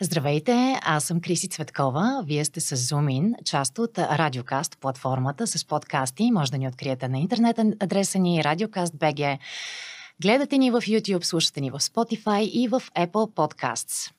Здравейте, аз съм Криси Цветкова. Вие сте с Зумин, част от Радиокаст, платформата с подкасти. Може да ни откриете на интернет адреса ни radiocast.bg. Гледате ни в YouTube, слушате ни в Spotify и в Apple Podcasts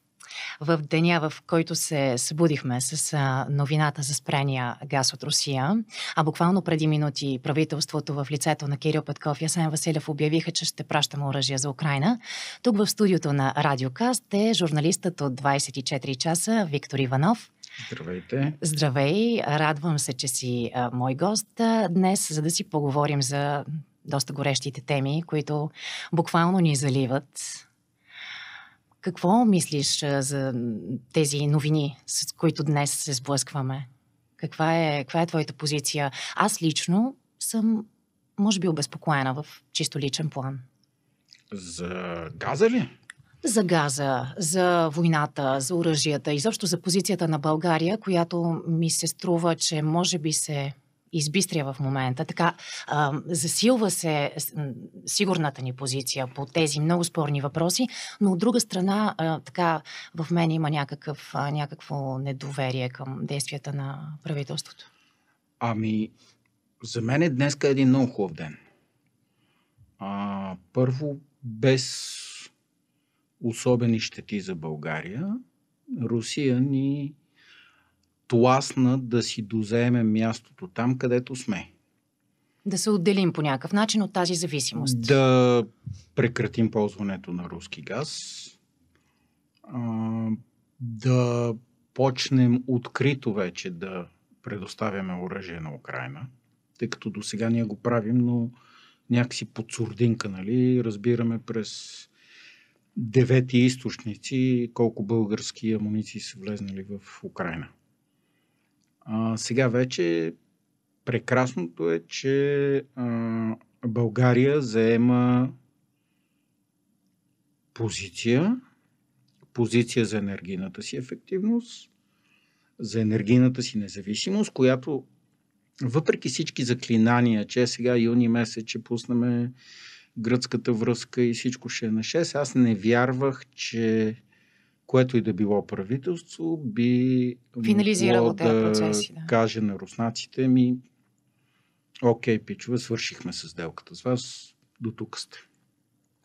в деня, в който се събудихме с новината за спрения газ от Русия, а буквално преди минути правителството в лицето на Кирил Петков и Асен Василев обявиха, че ще пращаме оръжия за Украина, тук в студиото на Радиокаст е журналистът от 24 часа Виктор Иванов. Здравейте. Здравей, радвам се, че си мой гост днес, за да си поговорим за доста горещите теми, които буквално ни заливат какво мислиш за тези новини, с които днес се сблъскваме? Каква е, каква е твоята позиция? Аз лично съм, може би, обезпокоена в чисто личен план. За газа ли? За газа, за войната, за оръжията и защо за позицията на България, която ми се струва, че може би се Избистрия в момента. Така, а, засилва се сигурната ни позиция по тези много спорни въпроси, но от друга страна, а, така, в мен има някакъв, а, някакво недоверие към действията на правителството. Ами, за мен е днес един много хубав ден. А, първо, без особени щети за България, Русия ни тласна да си дозееме мястото там, където сме. Да се отделим по някакъв начин от тази зависимост. Да прекратим ползването на руски газ. А, да почнем открито вече да предоставяме оръжие на Украина, тъй като до сега ние го правим, но някакси под сурдинка, нали, разбираме през девети източници колко български амуниции са влезнали в Украина. А, сега вече прекрасното е, че а, България заема позиция, позиция за енергийната си ефективност, за енергийната си независимост, която въпреки всички заклинания, че е сега юни месец ще пуснаме гръцката връзка и всичко ще е на 6, аз не вярвах, че което и да било правителство, би финализирало да процеси, да. каже на руснаците ми, окей, пичове, свършихме с сделката с вас, до тук сте.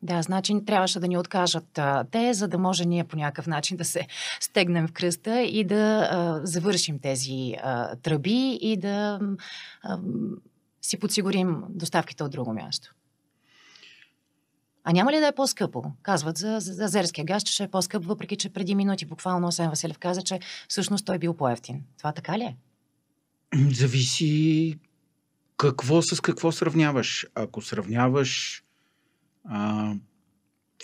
Да, значи трябваше да ни откажат а, те, за да може ние по някакъв начин да се стегнем в кръста и да а, завършим тези а, тръби и да а, си подсигурим доставките от друго място. А няма ли да е по-скъпо? Казват за, за азерския газ, че ще е по-скъп, въпреки че преди минути буквално Осен Василев каза, че всъщност той е бил по-ефтин. Това така ли е? Зависи какво с какво сравняваш. Ако сравняваш а,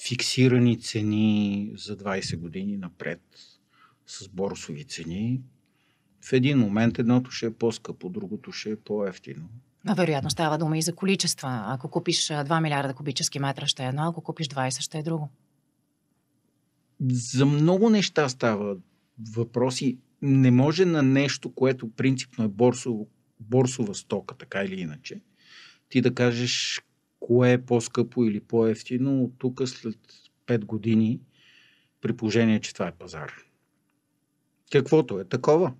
фиксирани цени за 20 години напред с борсови цени, в един момент едното ще е по-скъпо, другото ще е по-ефтино. Вероятно става дума и за количества. Ако купиш 2 милиарда кубически метра, ще е едно, ако купиш 20, ще е друго. За много неща става въпроси. Не може на нещо, което принципно е борсово, борсова стока, така или иначе, ти да кажеш кое е по-скъпо или по-ефтино от тук след 5 години, при положение, че това е пазар. Каквото е такова.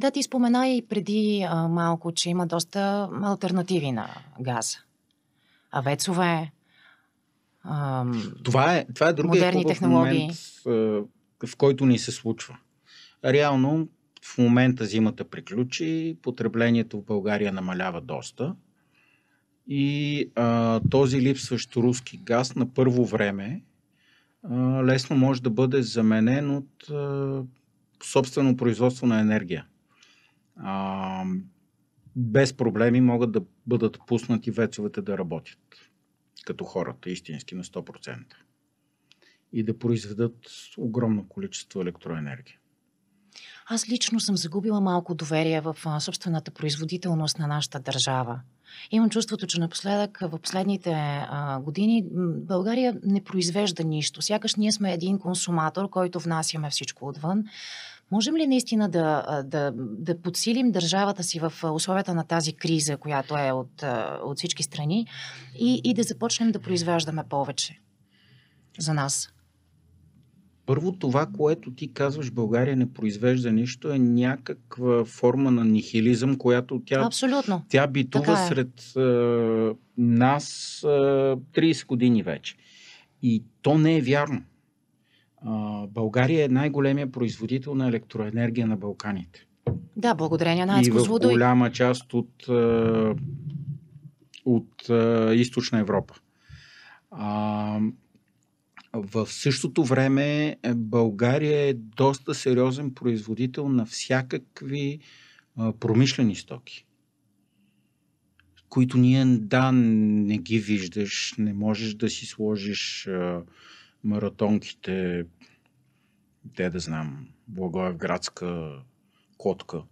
Да, ти спомена и преди а, малко, че има доста альтернативи на газа. вецове. А, Това е, това е другия модерни технологии. момент, в който ни се случва. Реално, в момента зимата приключи, потреблението в България намалява доста и а, този липсващ руски газ на първо време а, лесно може да бъде заменен от а, собствено производство на енергия. А, без проблеми могат да бъдат пуснати вецовете да работят, като хората, истински на 100%. И да произведат огромно количество електроенергия аз лично съм загубила малко доверие в собствената производителност на нашата държава. Имам чувството, че напоследък, в последните а, години, България не произвежда нищо. Сякаш ние сме един консуматор, който внасяме всичко отвън. Можем ли наистина да, да, да подсилим държавата си в условията на тази криза, която е от, от всички страни, и, и да започнем да произвеждаме повече за нас? Първо това, което ти казваш, България не произвежда нищо, е някаква форма на нихилизъм, която тя, Абсолютно. тя битува е. сред е, нас е, 30 години вече. И то не е вярно. Е, България е най-големия производител на електроенергия на Балканите. Да, благодарение на Адско И в голяма част от, от, е, източна Европа. А, в същото време е, България е доста сериозен производител на всякакви промишлени стоки, които ние, да, не ги виждаш, не можеш да си сложиш маратонките, те да знам, Благоевградска котка.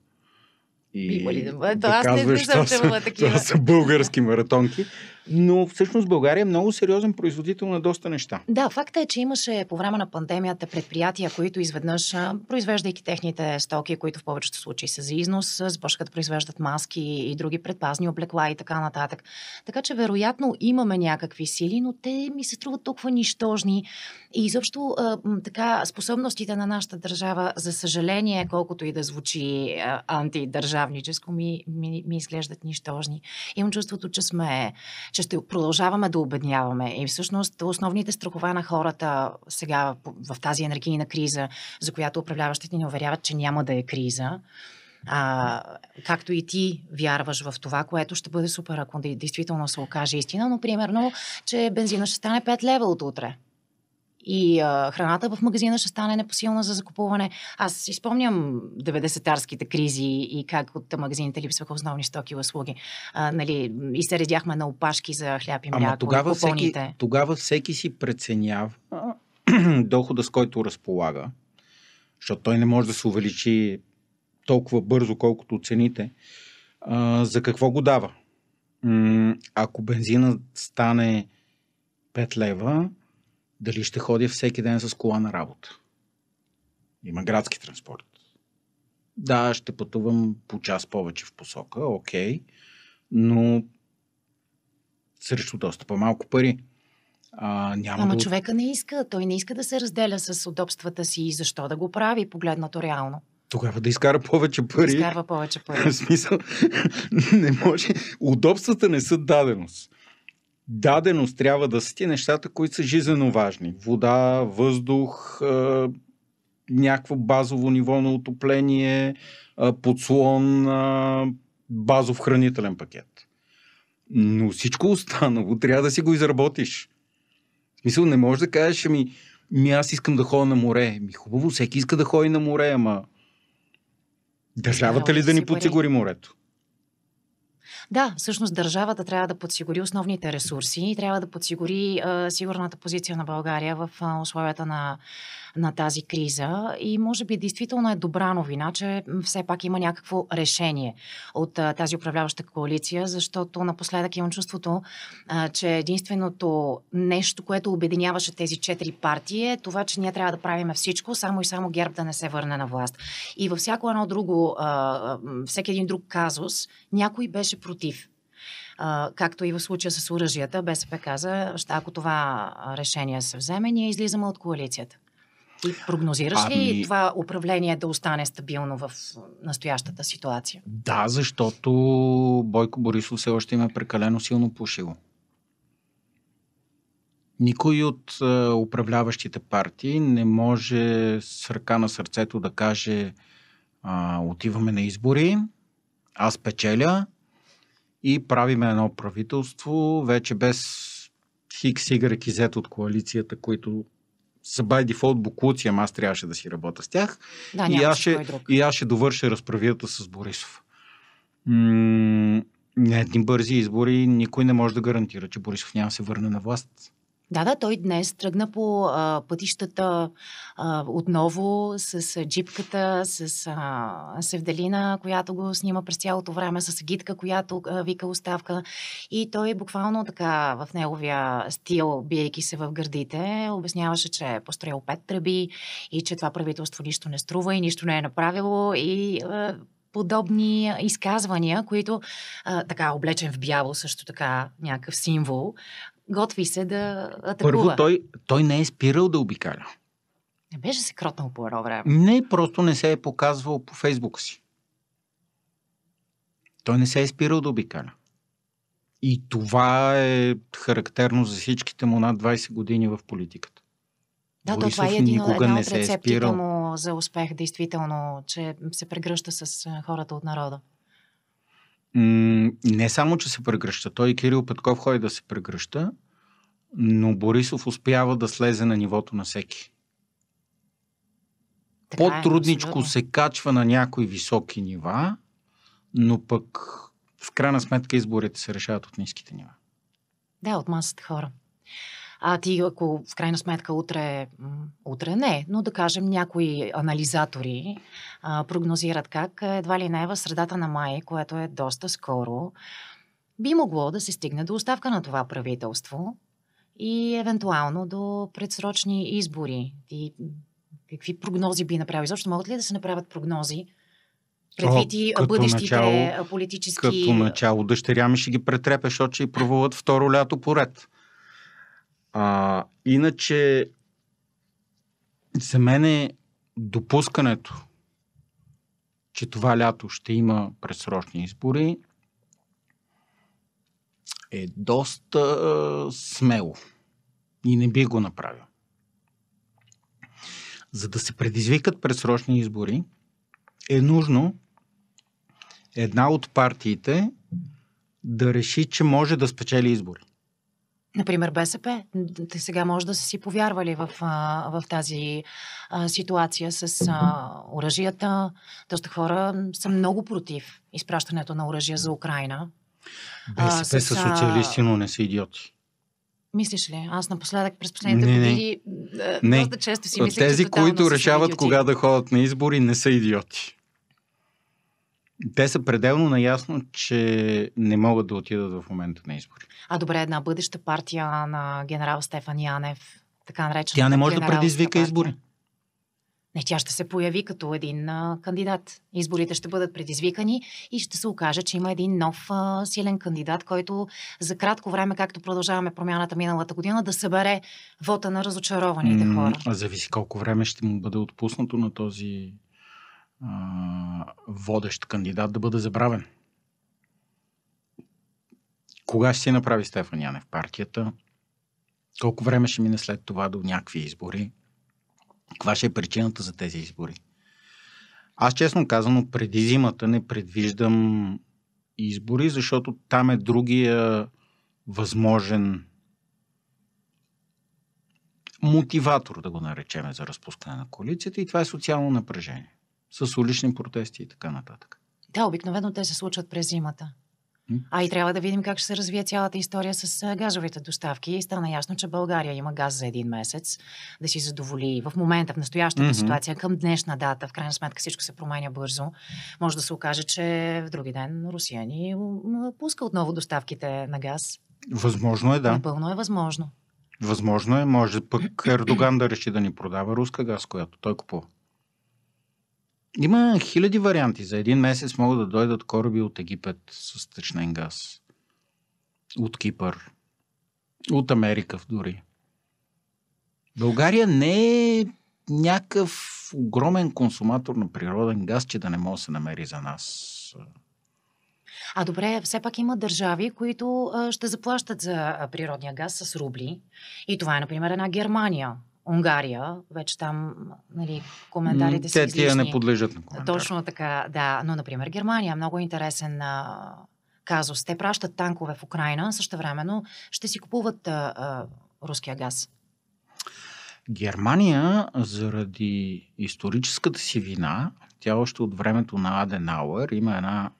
И Има ли? Ето, да аз не виждам, че има такива. Това са български маратонки но всъщност България е много сериозен производител на доста неща. Да, факта е, че имаше по време на пандемията предприятия, които изведнъж, произвеждайки техните стоки, които в повечето случаи са за износ, започнаха да произвеждат маски и други предпазни облекла и така нататък. Така че вероятно имаме някакви сили, но те ми се струват толкова нищожни и изобщо така способностите на нашата държава, за съжаление, колкото и да звучи антидържавническо, ми, ми, ми изглеждат нищожни. Имам чувството, че сме че ще продължаваме да обедняваме. И всъщност основните страхове на хората сега в тази енергийна криза, за която управляващите ни уверяват, че няма да е криза, а, както и ти вярваш в това, което ще бъде супер, ако действително се окаже истина, но примерно, че бензина ще стане 5 лева от утре и а, храната в магазина ще стане непосилна за закупуване. Аз си спомням 90-тарските кризи и как от магазините липсваха основни стоки и услуги. А, нали, и се редяхме на опашки за хляб и мляко. Ама тогава, всеки, тогава всеки си преценява дохода, с който разполага, защото той не може да се увеличи толкова бързо, колкото цените, а, за какво го дава. М- ако бензина стане 5 лева, дали ще ходя всеки ден с кола на работа. Има градски транспорт. Да, ще пътувам по час повече в посока, окей, но срещу доста по-малко пари. А, няма Ама да... човека не иска. Той не иска да се разделя с удобствата си и защо да го прави, погледнато реално. Тогава да изкара повече пари. Да изкарва повече пари. В смисъл, не може. Удобствата не са даденост даденост трябва да са ти нещата, които са жизненно важни. Вода, въздух, е, някакво базово ниво на отопление, е, подслон, е, базов хранителен пакет. Но всичко останало трябва да си го изработиш. В смисъл, не можеш да кажеш, ми, ми аз искам да ходя на море. Ми хубаво, всеки иска да ходи на море, ама държавата ли да ни подсигури морето? Да, всъщност държавата трябва да подсигури основните ресурси и трябва да подсигури а, сигурната позиция на България в а, условията на на тази криза и може би действително е добра новина, че все пак има някакво решение от тази управляваща коалиция, защото напоследък имам чувството, че единственото нещо, което обединяваше тези четири партии е това, че ние трябва да правим всичко, само и само ГЕРБ да не се върне на власт. И във всяко едно друго, всеки един друг казус, някой беше против. както и в случая с оръжията, БСП каза, ако това решение се вземе, ние излизаме от коалицията. Ти прогнозираш ами... ли това управление да остане стабилно в настоящата ситуация? Да, защото Бойко Борисов все още има прекалено силно пушило. Никой от е, управляващите партии не може с ръка на сърцето да каже а, отиваме на избори, аз печеля и правиме едно правителство, вече без хикс, игрек и от коалицията, които са by default буклуци, ама аз трябваше да си работя с тях. Да, и, аз ще, и аз ще довърша разправията с Борисов. М- едни бързи избори никой не може да гарантира, че Борисов няма се върне на власт. Да, да, той днес тръгна по а, пътищата а, отново с а, джипката, с а, Севделина, която го снима през цялото време, с гитка, която а, вика оставка. И той буквално така в неговия стил, биейки се в гърдите, обясняваше, че е построил пет тръби и че това правителство нищо не струва и нищо не е направило и а, подобни изказвания, които а, така облечен в бяло, също така някакъв символ, готви се да атакува. Първо, той, той не е спирал да обикаля. Не беше се кротнал по едно време. Не, просто не се е показвал по фейсбука си. Той не се е спирал да обикаля. И това е характерно за всичките му над 20 години в политиката. Да, Борисов това е един, никога една не от е рецептите е спирал. му за успех, действително, че се прегръща с хората от народа. М- не само, че се прегръща. Той и Кирил Петков ходи да се прегръща, но Борисов успява да слезе на нивото на всеки. Така е, По-трудничко е, се качва на някои високи нива, но пък в крайна сметка изборите се решават от ниските нива. Да, от масата хора. А ти, ако в крайна сметка утре, утре не, но да кажем някои анализатори а, прогнозират как е, едва ли не в средата на май, което е доста скоро, би могло да се стигне до оставка на това правителство и евентуално до предсрочни избори. Ти какви прогнози би направил? Защо могат ли да се направят прогнози? Предвид и бъдещите е, начало, политически... Като начало дъщеря ми ще ги претрепе, защото ще и провалят второ лято поред. А, иначе, за мен е допускането, че това лято ще има предсрочни избори, е доста е, смело. И не би го направил. За да се предизвикат предсрочни избори, е нужно една от партиите да реши, че може да спечели избори. Например, БСП, те сега може да са си повярвали в, в тази ситуация с оръжията. Доста хора са много против изпращането на оръжия за Украина. БСП са социалисти, но не са идиоти. Мислиш ли? Аз напоследък през последните не, години не. доста често си мисля? Тези, които решават идиоти. кога да ходят на избори, не са идиоти. Те са пределно наясно, че не могат да отидат в момента на избори. А добре, една бъдеща партия на генерал Стефан Янев, така наречена. Тя не може да предизвика партия. избори. Не, тя ще се появи като един а, кандидат. Изборите ще бъдат предизвикани и ще се окаже, че има един нов а, силен кандидат, който за кратко време, както продължаваме промяната миналата година, да събере вота на разочарованите хора. А зависи колко време ще му бъде отпуснато на този а, водещ кандидат да бъде забравен. Кога ще си направи Стефан Янев партията? Колко време ще мине след това до някакви избори? Каква ще е причината за тези избори? Аз честно казано, преди зимата не предвиждам избори, защото там е другия възможен мотиватор, да го наречем, за разпускане на коалицията и това е социално напрежение с улични протести и така нататък. Да, обикновено те се случват през зимата. А и трябва да видим как ще се развие цялата история с газовите доставки. И стана ясно, че България има газ за един месец да си задоволи в момента, в настоящата mm-hmm. ситуация, към днешна дата. В крайна сметка всичко се променя бързо. Може да се окаже, че в други ден Русия ни пуска отново доставките на газ. Възможно е, да. Напълно е възможно. Възможно е, може пък Ердоган да реши да ни продава руска газ, която той купува. Има хиляди варианти. За един месец могат да дойдат кораби от Египет с течнен газ. От Кипър. От Америка дори. България не е някакъв огромен консуматор на природен газ, че да не може да се намери за нас. А добре, все пак има държави, които ще заплащат за природния газ с рубли. И това е, например, една Германия. Унгария, вече там нали, коментарите са Те тия не подлежат на коментар. Точно така, да. Но, например, Германия, много интересен а, казус. Те пращат танкове в Украина, също времено ще си купуват а, а, руския газ. Германия, заради историческата си вина, тя още от времето на Аденауер има една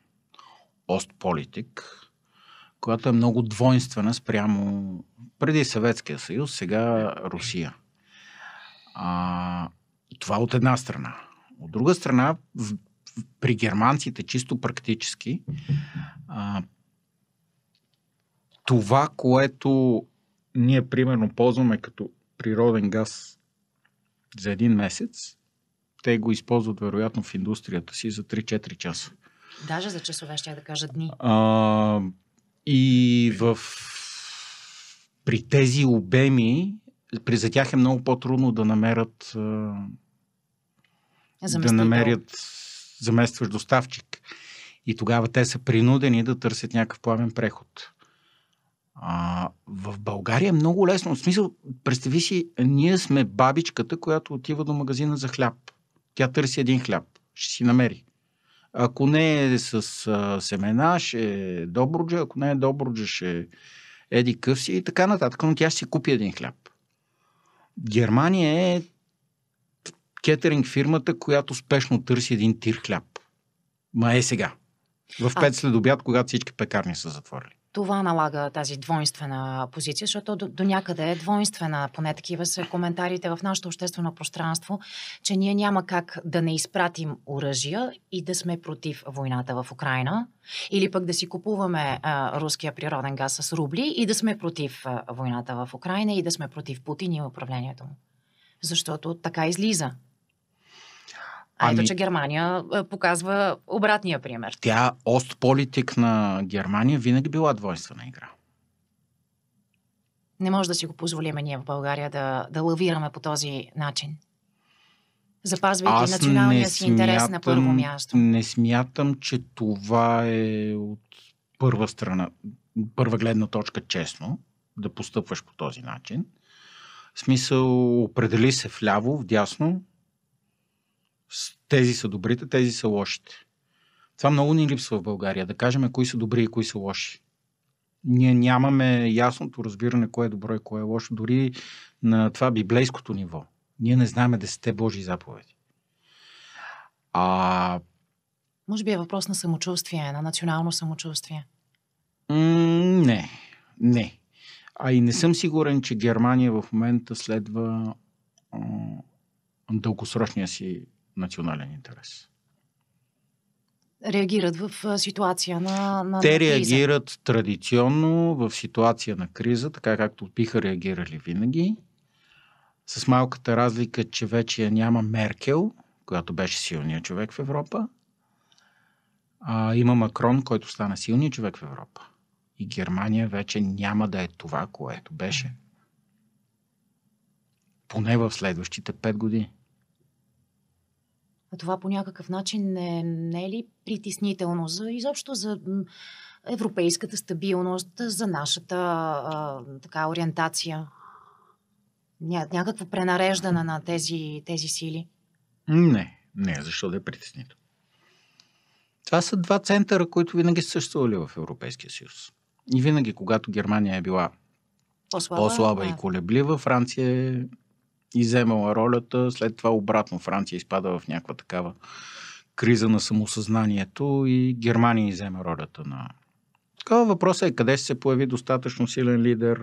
остполитик, която е много двойствена спрямо преди Съветския съюз, сега Русия. А, това от една страна. От друга страна, в, при германците, чисто практически, а, това, което ние примерно ползваме като природен газ за един месец, те го използват вероятно в индустрията си за 3-4 часа. Даже за часове ще я да кажа дни. А, и в при тези обеми при за тях е много по-трудно да намерят а, да намерят заместващ доставчик. И тогава те са принудени да търсят някакъв плавен преход. А, в България е много лесно. В смисъл, представи си, ние сме бабичката, която отива до магазина за хляб. Тя търси един хляб. Ще си намери. Ако не е с а, семена, ще е добруджа. Ако не е добруджа, ще е еди къси. и така нататък. Но тя ще си купи един хляб. Германия е кетеринг фирмата, която спешно търси един тир хляб. Ма е сега. В пет след обяд, когато всички пекарни са затворили това налага тази двойнствена позиция, защото до, до някъде е двойствена, поне такива са коментарите в нашето обществено пространство, че ние няма как да не изпратим оръжия и да сме против войната в Украина, или пък да си купуваме а, руския природен газ с рубли и да сме против а, войната в Украина и да сме против Путин и управлението му. Защото така излиза. А ами, ето, че Германия е, показва обратния пример. Тя, остполитик на Германия, винаги била двойствена игра. Не може да си го позволиме ние в България да, да лавираме по този начин. Запазвайки Аз националния си смятам, интерес на първо място. Не смятам, че това е от първа страна, първа гледна точка честно, да постъпваш по този начин. В смисъл, определи се вляво, вдясно, тези са добрите, тези са лошите. Това много ни липсва в България. Да кажем кои са добри и кои са лоши. Ние нямаме ясното разбиране кое е добро и кое е лошо, дори на това библейското ниво. Ние не знаем десете Божи заповеди. А... Може би е въпрос на самочувствие, на национално самочувствие. не, не. А и не съм сигурен, че Германия в момента следва дългосрочния си национален интерес. Реагират в ситуация на, на Те на криза. реагират традиционно в ситуация на криза, така както биха реагирали винаги. С малката разлика, че вече няма Меркел, която беше силният човек в Европа. А, има Макрон, който стана силният човек в Европа. И Германия вече няма да е това, което беше. Поне в следващите 5 години това по някакъв начин не, не е ли притеснително за изобщо за европейската стабилност, за нашата а, така ориентация? Ня, някакво пренареждане на тези, тези сили? Не, не, защо да е притеснително. Това са два центъра, които винаги са съществували в Европейския съюз. И винаги, когато Германия е била по-слаба, по-слаба да. и колеблива, Франция е иземала ролята, след това обратно Франция изпада в някаква такава криза на самосъзнанието и Германия изема ролята на... Такава въпросът е къде се появи достатъчно силен лидер,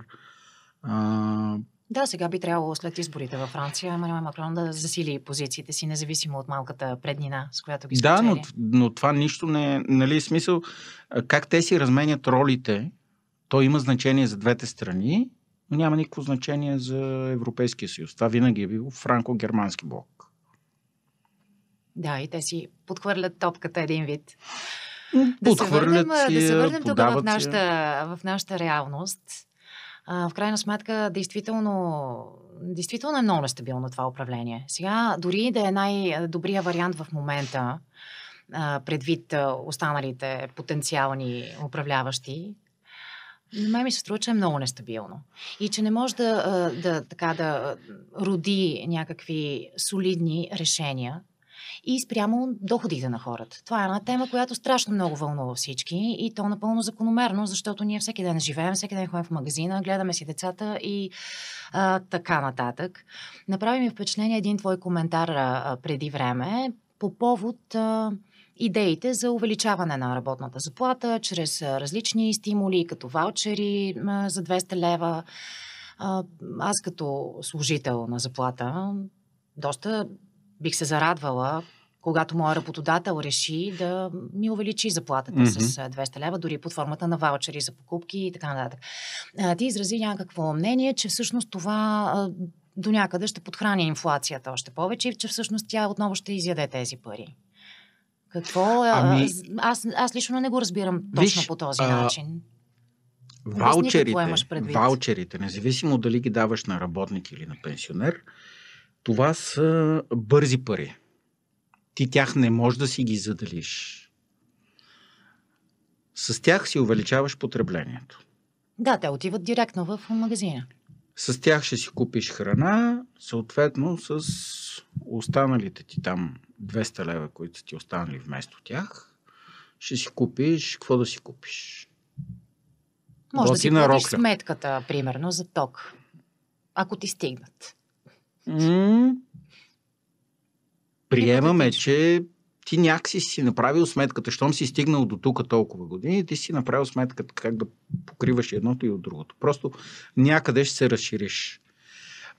а, да, сега би трябвало след изборите във Франция Марима Макрон да засили позициите си, независимо от малката преднина, с която ги спечели. Да, но, но това нищо не е, нали, смисъл, как те си разменят ролите, то има значение за двете страни но няма никакво значение за Европейския съюз. Това винаги е било франко-германски блок. Да, и те си подхвърлят топката един вид. Да се върнем, я, да се върнем тук в нашата, в нашата реалност. А, в крайна сметка, действително, действително е много нестабилно това управление. Сега, дори да е най-добрия вариант в момента, предвид останалите потенциални управляващи, на мен ми се струва, че е много нестабилно. И че не може да, да, така, да роди някакви солидни решения и спрямо доходите на хората. Това е една тема, която страшно много вълнува всички и то напълно закономерно, защото ние всеки ден живеем, всеки ден ходим в магазина, гледаме си децата и а, така нататък. Направи ми впечатление един твой коментар а, преди време по повод а, идеите за увеличаване на работната заплата чрез различни стимули, като ваучери за 200 лева. Аз като служител на заплата доста бих се зарадвала, когато моят работодател реши да ми увеличи заплатата mm-hmm. с 200 лева, дори под формата на ваучери за покупки и така нататък. Ти изрази някакво мнение, че всъщност това до някъде ще подхрани инфлацията още повече и че всъщност тя отново ще изяде тези пари. Какво? Ами... Аз, аз лично не го разбирам точно Виж, по този а... начин. Ваучерите, Обясни, ваучерите, независимо дали ги даваш на работник или на пенсионер, това са бързи пари. Ти тях не можеш да си ги заделиш. С тях си увеличаваш потреблението. Да, те отиват директно в магазина. С тях ще си купиш храна, съответно с останалите ти там 200 лева, които са ти останали вместо тях, ще си купиш какво да си купиш. Може Боти да си купиш рокля. сметката, примерно, за ток, ако ти стигнат. М- Приемаме, че ти някакси си направил сметката, щом си стигнал до тук толкова години, ти си направил сметката как да покриваш едното и от другото. Просто някъде ще се разшириш.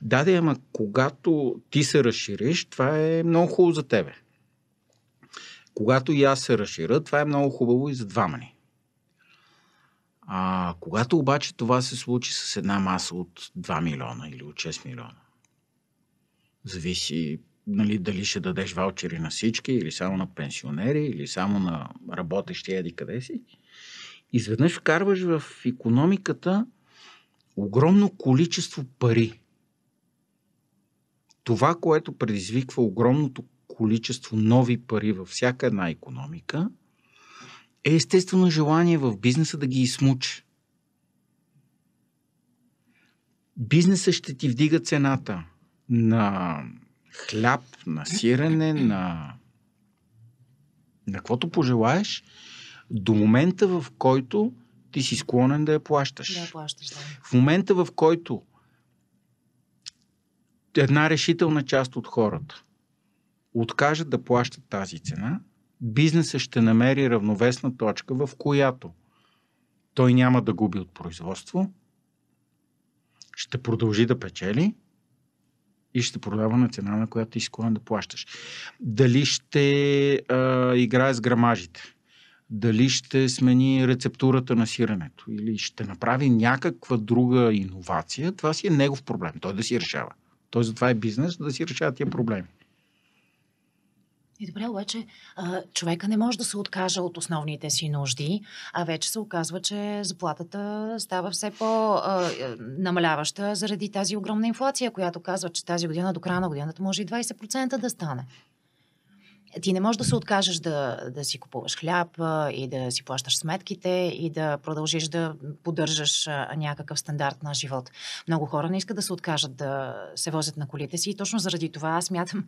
Да, да, ама когато ти се разшириш, това е много хубаво за тебе. Когато и аз се разширя, това е много хубаво и за двама ни. А, когато обаче това се случи с една маса от 2 милиона или от 6 милиона, зависи нали, дали ще дадеш ваучери на всички, или само на пенсионери, или само на работещи еди къде си. Изведнъж вкарваш в економиката огромно количество пари. Това, което предизвиква огромното количество нови пари във всяка една економика, е естествено желание в бизнеса да ги измучи. Бизнесът ще ти вдига цената на хляб, на сирене, на, на каквото пожелаеш, до момента в който ти си склонен да я плащаш. Да, я плащаш да. В момента в който една решителна част от хората откажат да плащат тази цена, бизнесът ще намери равновесна точка, в която той няма да губи от производство, ще продължи да печели – и ще продава на цена, на която ти склонен да плащаш. Дали ще а, играе с грамажите, дали ще смени рецептурата на сиренето или ще направи някаква друга иновация, това си е негов проблем. Той да си решава. Той затова е бизнес, да си решава тия проблеми. И добре, обаче човека не може да се откаже от основните си нужди, а вече се оказва, че заплатата става все по-намаляваща е, заради тази огромна инфлация, която казва, че тази година до края на годината може и 20% да стане ти не можеш да се откажеш да, да си купуваш хляб и да си плащаш сметките и да продължиш да поддържаш някакъв стандарт на живот. Много хора не искат да се откажат да се возят на колите си и точно заради това аз мятам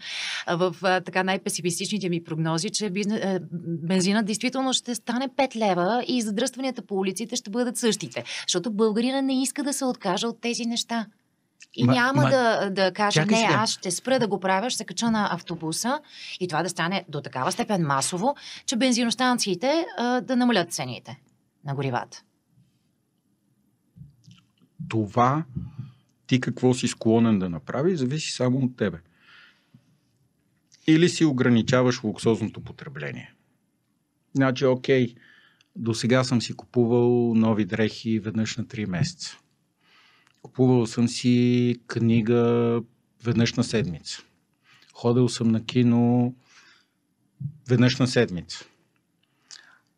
в така най-песимистичните ми прогнози, че бизнес, бензина действително ще стане 5 лева и задръстванията по улиците ще бъдат същите, защото българина не иска да се откаже от тези неща. И ма, няма ма, да, да кажа, не, сега. аз ще спра да го правя, ще се кача на автобуса и това да стане до такава степен масово, че бензиностанциите а, да намалят цените на горивата. Това ти какво си склонен да направи, зависи само от тебе. Или си ограничаваш луксозното потребление. Значи, окей, до сега съм си купувал нови дрехи веднъж на 3 месеца Купувал съм си книга веднъж на седмица. Ходил съм на кино веднъж на седмица.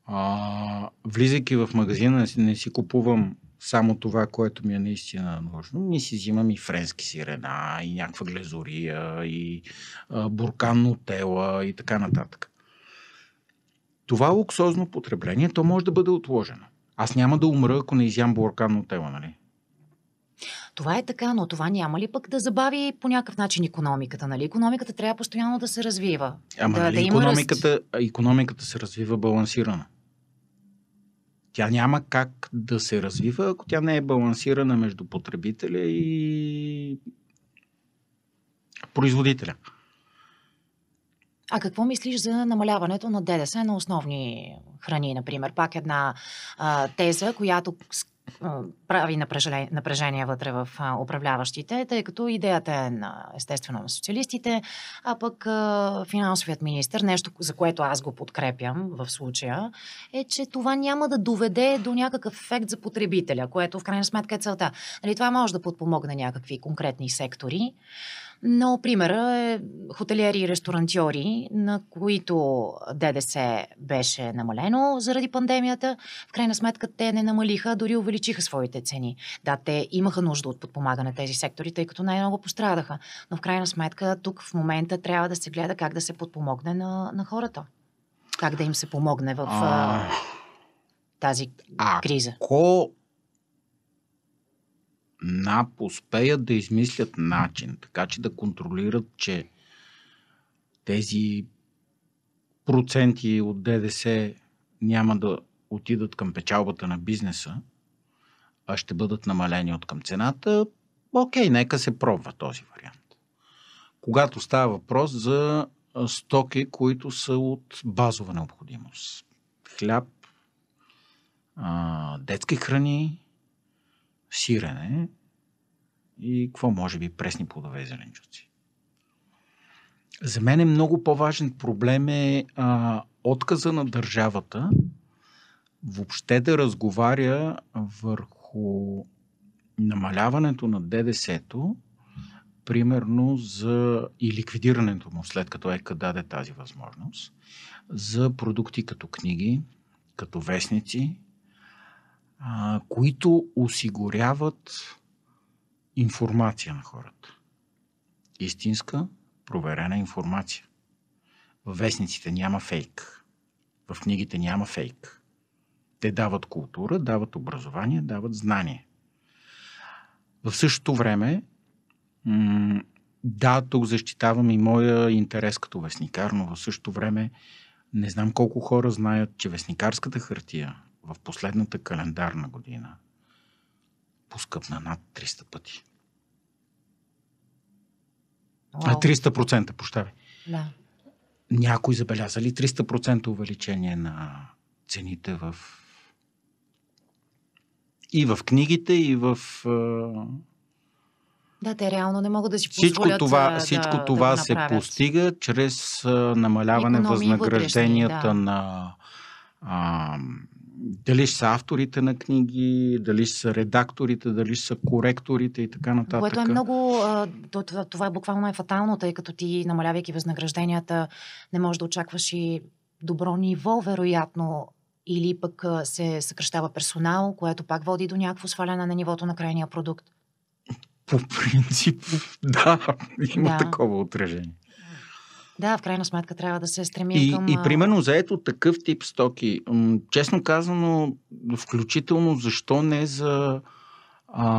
А, влизайки в магазина, не си купувам само това, което ми е наистина нужно. Ми си взимам и френски сирена, и някаква глезория, и буркан тела, и така нататък. Това луксозно потребление, то може да бъде отложено. Аз няма да умра, ако не изям бурканно тела, нали? Това е така, но това няма ли пък да забави по някакъв начин економиката? Нали? Економиката трябва постоянно да се развива. Ама да, нали, да економиката, ръст... економиката се развива балансирано. Тя няма как да се развива, ако тя не е балансирана между потребителя и производителя. А какво мислиш за намаляването на ДДС на основни храни, например? Пак една а, теза, която прави напрежение, напрежение вътре в управляващите, тъй като идеята е на, естествено на социалистите, а пък финансовият министр, нещо за което аз го подкрепям в случая, е, че това няма да доведе до някакъв ефект за потребителя, което в крайна сметка е целта. Нали, това може да подпомогне някакви конкретни сектори, но примера е хотелиери и ресторантьори, на които ДДС беше намалено заради пандемията. В крайна сметка те не намалиха, дори увеличиха своите цени. Да, те имаха нужда от подпомагане тези сектори, тъй като най-много пострадаха. Но в крайна сметка тук в момента трябва да се гледа как да се подпомогне на, на хората. Как да им се помогне в а... тази а, криза. Ако НАП успеят да измислят начин, така че да контролират, че тези проценти от ДДС няма да отидат към печалбата на бизнеса, а ще бъдат намалени от към цената, окей, нека се пробва този вариант. Когато става въпрос за стоки, които са от базова необходимост. Хляб, детски храни, сирене и какво може би пресни плодове и зеленчуци. За мен е много по-важен проблем е а, отказа на държавата въобще да разговаря върху намаляването на ДДС-то, примерно за и ликвидирането му, след като ЕКА даде тази възможност, за продукти като книги, като вестници, а, които осигуряват информация на хората. Истинска, проверена информация. Във вестниците няма фейк. В книгите няма фейк. Те дават култура, дават образование, дават знание. В същото време, да, тук защитавам и моя интерес като вестникар, но в същото време не знам колко хора знаят, че вестникарската хартия в последната календарна година поскъпна над 300 пъти. А 300%, прощавай. Да. Някои забелязали 300% увеличение на цените в и в книгите, и в да, те реално не могат да си всичко това, да, Всичко това да се постига чрез намаляване Економии възнагражденията да. на а, дали са авторите на книги, дали са редакторите, дали са коректорите и така нататък. Което е много... Това е буквално е фатално, тъй като ти, намалявайки възнагражденията, не можеш да очакваш и добро ниво, вероятно, или пък се съкръщава персонал, което пак води до някакво сваляне на нивото на крайния продукт. По принцип, да, има да. такова отражение. Да, в крайна сметка трябва да се стремим и, към... И примерно ето такъв тип стоки, честно казано, включително защо не за... А...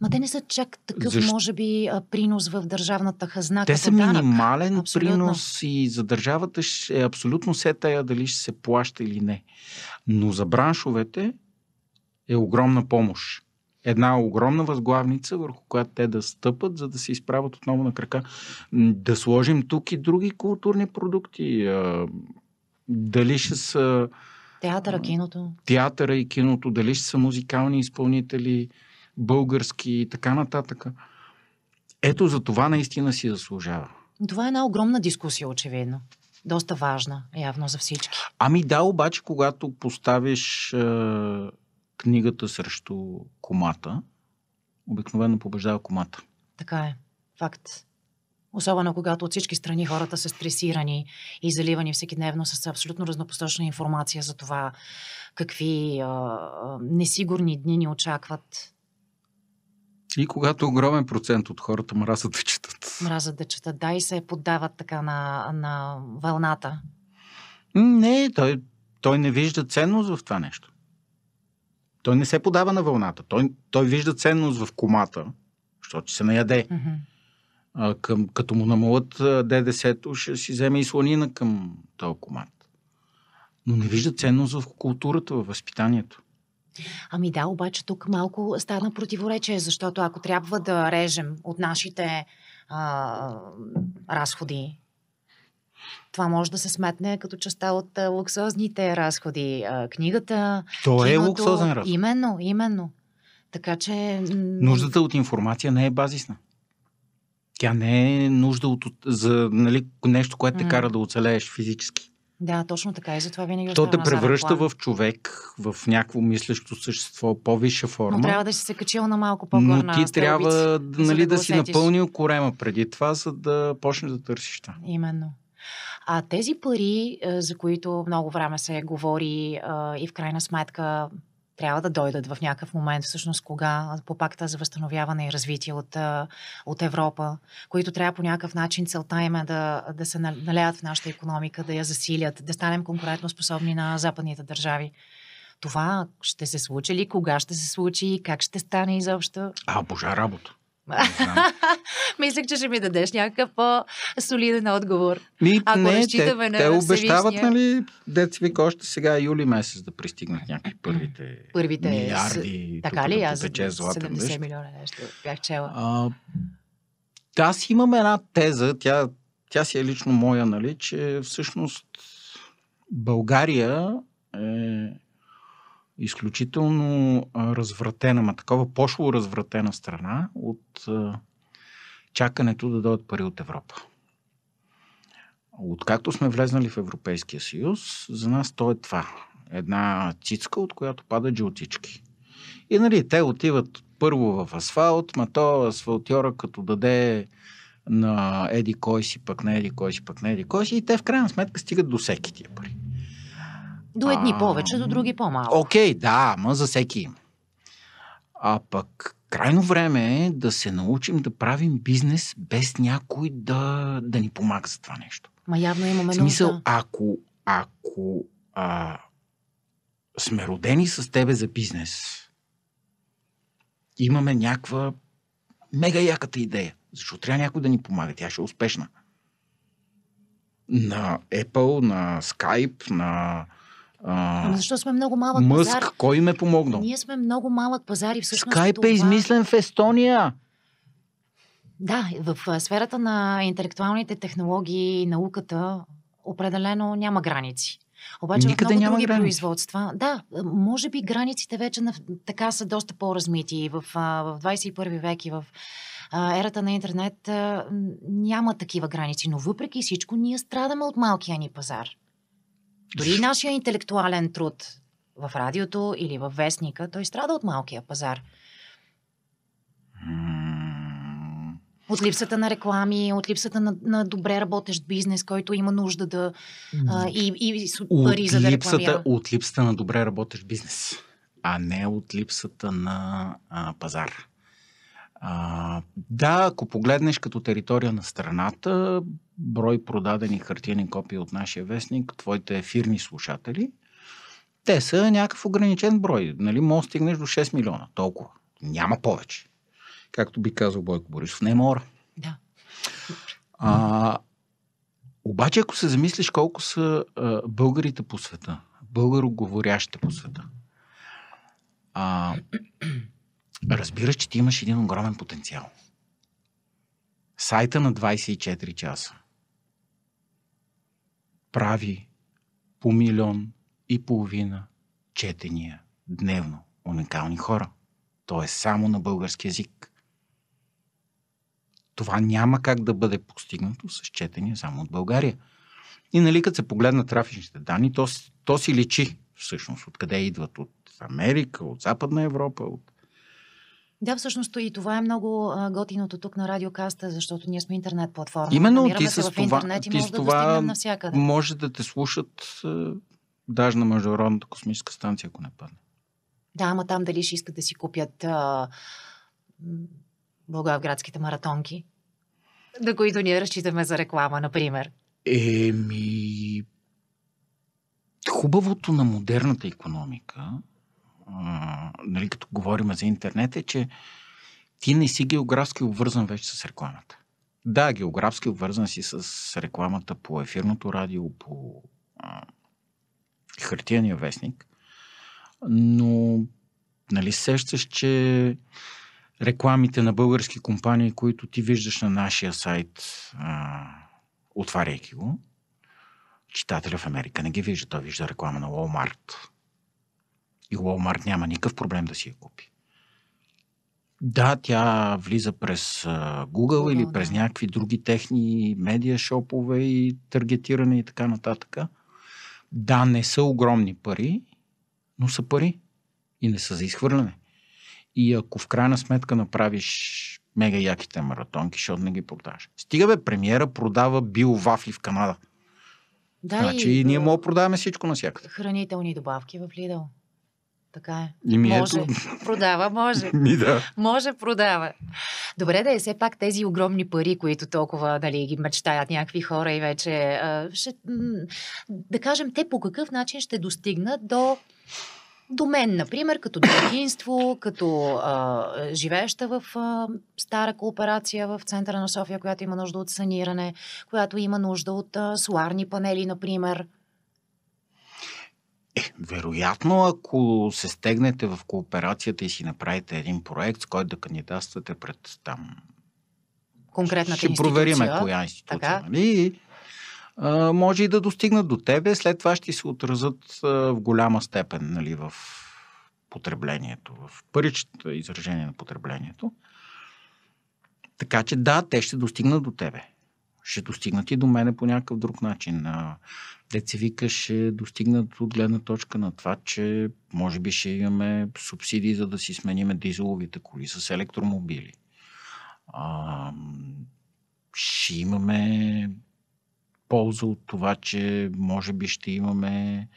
Ма те не са чак такъв, Защо? може би, принос в държавната хазна. Те са данък. минимален абсолютно. принос и за държавата е абсолютно се тая дали ще се плаща или не. Но за браншовете е огромна помощ една огромна възглавница, върху която те да стъпат, за да се изправят отново на крака. Да сложим тук и други културни продукти. Дали ще са... Театъра, киното. Театъра и киното, дали ще са музикални изпълнители, български и така нататък. Ето за това наистина си заслужава. Това е една огромна дискусия, очевидно. Доста важна, явно за всички. Ами да, обаче, когато поставиш книгата срещу комата, обикновено побеждава комата. Така е. Факт. Особено когато от всички страни хората са стресирани и заливани всекидневно с абсолютно разнопосочна информация за това какви а, а, несигурни дни ни очакват. И когато огромен процент от хората мразат да четат. мразат да четат, да, и се поддават така на, на вълната. Не, той, той не вижда ценност в това нещо той не се подава на вълната. Той, той вижда ценност в комата, защото ще се наяде. Mm-hmm. А, към, като му намалят ДДС-то, ще си вземе и слонина към този комат. Но не вижда ценност в културата, в възпитанието. Ами да, обаче тук малко стана противоречие, защото ако трябва да режем от нашите а, разходи това може да се сметне като частта от луксозните разходи. Книгата. То е киното, луксозен разход. Именно, именно. Така че. Нуждата от информация не е базисна. Тя не е нужда от, за нали, нещо, което mm. те кара да оцелееш физически. Да, точно така. И затова винаги То те превръща в човек, в някакво мислещо същество, по висша форма. Но трябва да си се качил на малко по-горна Но ти стълбица, трябва нали, да, да, да си напълнил корема преди това, за да почнеш да търсиш там. Именно. А тези пари, е, за които много време се говори е, и в крайна сметка трябва да дойдат в някакъв момент, всъщност кога, по пакта за възстановяване и развитие от, е, от Европа, които трябва по някакъв начин целта им е да, да се наляят в нашата економика, да я засилят, да станем конкурентно способни на западните държави. Това ще се случи ли, кога ще се случи как ще стане изобщо? А, божа работа. Мислех, че ще ми дадеш някакъв по-солиден отговор. Ми, Ако не, разчитаме те, на те обещават, нали, деца вика, още сега юли месец да пристигнат някакви първите, първите милиарди. С... Така ли? Да аз 70 вещ. милиона нещо бях чела. А, да, аз имам една теза, тя, тя си е лично моя, нали, че всъщност България е изключително развратена, ма такова пошло развратена страна от чакането да дойдат пари от Европа. Откакто сме влезнали в Европейския съюз, за нас то е това. Една цицка, от която падат жълтички. И нали, те отиват първо в асфалт, ма то асфалтьора като даде на еди кой си, пък не еди кой си, пък не еди кой си, и те в крайна сметка стигат до всеки тия пари. До едни а, повече, до други по-малко. Окей, okay, да, ма за всеки има. А пък крайно време е да се научим да правим бизнес без някой да, да ни помага за това нещо. Ма явно имаме Смисъл, ако, ако а, сме родени с тебе за бизнес, имаме някаква мега яката идея. Защо трябва някой да ни помага? Тя ще е успешна. На Apple, на Skype, на а... защо сме много малък Мъск, пазар? кой ме помогнал? Ние сме много малък пазар и всъщност... Скайп е това... е измислен в Естония! Да, в сферата на интелектуалните технологии и науката определено няма граници. Обаче Никъде в много няма други граници. производства. Да, може би границите вече на, така са доста по-размити. В, в 21 век и в ерата на интернет няма такива граници. Но въпреки всичко, ние страдаме от малкия ни пазар. Дори нашия интелектуален труд в радиото или във вестника, той страда от малкия пазар. От липсата на реклами, от липсата на, на добре работещ бизнес, който има нужда да. А, и, и с пари липсата, за да рекламира. От липсата на добре работещ бизнес, а не от липсата на а, пазар. А, да, ако погледнеш като територия на страната, брой продадени хартиени копии от нашия вестник, твоите ефирни слушатели, те са някакъв ограничен брой. Нали, може да стигнеш до 6 милиона. Толкова. Няма повече. Както би казал Бойко Борисов, не мора. Да. А, обаче, ако се замислиш колко са а, българите по света, българоговорящите по света, а, разбираш, че ти имаш един огромен потенциал. Сайта на 24 часа прави по милион и половина четения дневно. Уникални хора. То е само на български язик. Това няма как да бъде постигнато с четения само от България. И нали, като се погледна трафичните данни, то, то си личи всъщност откъде идват. От Америка, от Западна Европа, от да, всъщност и това е много готиното тук на Радиокаста, защото ние сме интернет платформа. Именно Намираме ти с това, интернет и ти с това да може да те слушат даже на Международната космическа станция, ако не падне. Да, ама там дали ще искат да си купят а, маратонки, на които ние разчитаме за реклама, например. Еми, хубавото на модерната економика а, нали, като говорим за интернет, е, че ти не си географски обвързан вече с рекламата. Да, географски обвързан си с рекламата по ефирното радио, по а, хартияния вестник, но нали сещаш, че рекламите на български компании, които ти виждаш на нашия сайт, а, отваряйки го, читателя в Америка не ги вижда. Той вижда реклама на Walmart, и Walmart няма никакъв проблем да си я купи. Да, тя влиза през Google, Google или да. през някакви други техни медиа шопове и таргетиране и така нататък. Да, не са огромни пари, но са пари и не са за изхвърляне. И ако в крайна сметка направиш мега яките маратонки, защото не ги продаваш. Стига бе, премиера продава био вафли в Канада. Да, значи и, ние му продаваме всичко на всякъде. Хранителни добавки в Лидъл. Така е. И ми може. Ето... Продава, може. Ми да. Може, продава. Добре да е все пак тези огромни пари, които толкова дали, ги мечтаят някакви хора и вече... Ще, да кажем, те по какъв начин ще достигнат до до мен, например, като домакинство, като а, живееща в а, стара кооперация в центъра на София, която има нужда от саниране, която има нужда от а, соларни панели, например. Е, вероятно, ако се стегнете в кооперацията и си направите един проект, с който да кандидатствате пред там. Конкретната ще институция. провериме коя институция. Така. Нали? А, може и да достигнат до тебе, след това ще се отразят а, в голяма степен нали, в потреблението, в паричното изражение на потреблението. Така че да, те ще достигнат до тебе ще достигнат и до мене по някакъв друг начин. Деца вика, ще достигнат от гледна точка на това, че може би ще имаме субсидии, за да си смениме дизеловите коли с електромобили. А, ще имаме полза от това, че може би ще имаме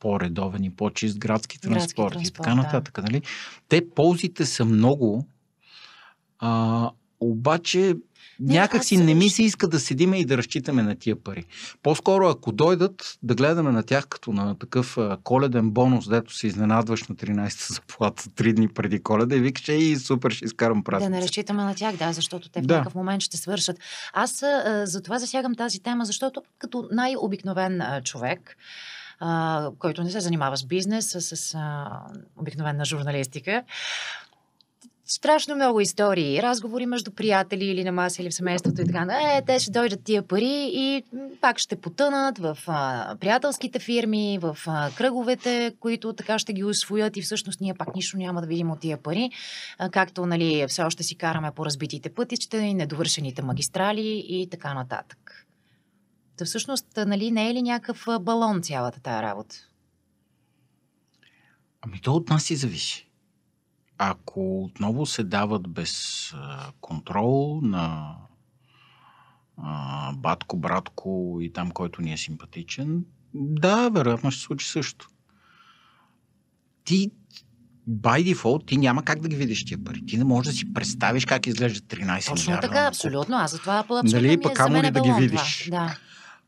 по-редовен и по-чист градски транспорт, градски транспорт и така нататък. Да. Нали? Те ползите са много, а, обаче някак си не ми се иска да седиме и да разчитаме на тия пари. По-скоро, ако дойдат, да гледаме на тях като на такъв коледен бонус, дето се изненадваш на 13-та заплата три дни преди коледа и викаш, и супер, ще изкарам празници. Да не разчитаме на тях, да, защото те в да. някакъв момент ще свършат. Аз а, за това засягам тази тема, защото като най-обикновен а, човек, а, който не се занимава с бизнес, а с а, обикновена журналистика, страшно много истории, разговори между приятели или на маса или в семейството и така. Е, те ще дойдат тия пари и пак ще потънат в а, приятелските фирми, в а, кръговете, които така ще ги освоят и всъщност ние пак нищо няма да видим от тия пари. А, както, нали, все още си караме по разбитите пътища и недовършените магистрали и така нататък. Та всъщност, нали, не е ли някакъв балон цялата тая работа? Ами то от нас и зависи ако отново се дават без контрол на батко, братко и там, който ни е симпатичен, да, вероятно ще случи също. Ти, by default, ти няма как да ги видиш тия пари. Ти не можеш да си представиш как изглежда 13 Точно милиарда. така, абсолютно. Аз за това нали, абсолютно нали, ми е, за мен е да ги видиш. Да.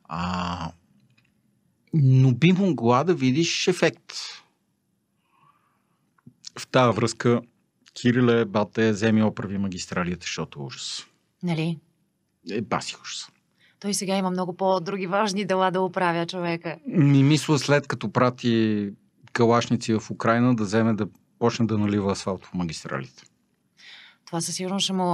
А, но би могла да видиш ефект в тази връзка, Кириле, бате, вземи оправи магистралията, защото е ужас. Нали? Е, баси е ужас. Той сега има много по-други важни дела да оправя човека. Ми мисля, след като прати калашници в Украина, да вземе да почне да налива асфалт в магистралите. Това със сигурност ще му